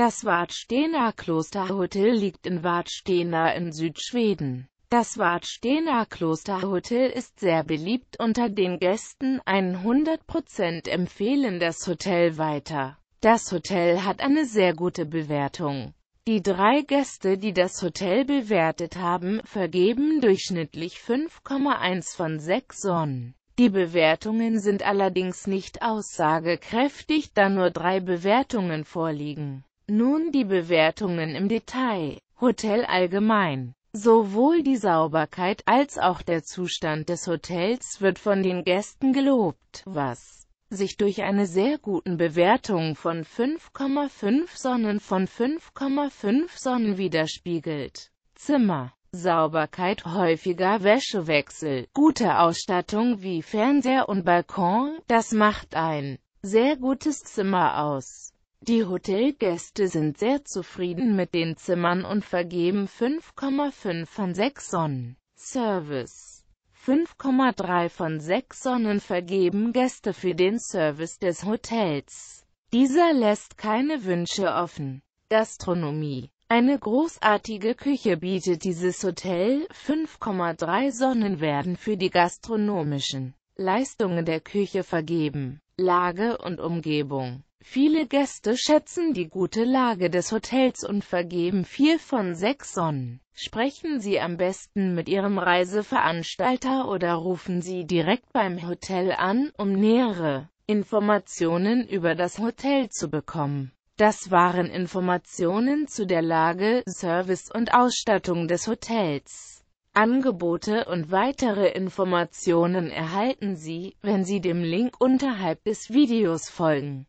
Das Vadstener Klosterhotel liegt in Wadstena in Südschweden. Das Vadstener Klosterhotel ist sehr beliebt unter den Gästen, 100% empfehlen das Hotel weiter. Das Hotel hat eine sehr gute Bewertung. Die drei Gäste, die das Hotel bewertet haben, vergeben durchschnittlich 5,1 von 6 Sonnen. Die Bewertungen sind allerdings nicht aussagekräftig, da nur drei Bewertungen vorliegen. Nun die Bewertungen im Detail. Hotel allgemein. Sowohl die Sauberkeit als auch der Zustand des Hotels wird von den Gästen gelobt, was sich durch eine sehr guten Bewertung von 5,5 Sonnen von 5,5 Sonnen widerspiegelt. Zimmer, Sauberkeit, häufiger Wäschewechsel, gute Ausstattung wie Fernseher und Balkon, das macht ein sehr gutes Zimmer aus. Die Hotelgäste sind sehr zufrieden mit den Zimmern und vergeben 5,5 von 6 Sonnen. Service 5,3 von 6 Sonnen vergeben Gäste für den Service des Hotels. Dieser lässt keine Wünsche offen. Gastronomie eine großartige Küche bietet dieses Hotel, 5,3 Sonnen werden für die gastronomischen Leistungen der Küche vergeben. Lage und Umgebung Viele Gäste schätzen die gute Lage des Hotels und vergeben vier von sechs Sonnen. Sprechen Sie am besten mit Ihrem Reiseveranstalter oder rufen Sie direkt beim Hotel an, um nähere Informationen über das Hotel zu bekommen. Das waren Informationen zu der Lage, Service und Ausstattung des Hotels. Angebote und weitere Informationen erhalten Sie, wenn Sie dem Link unterhalb des Videos folgen.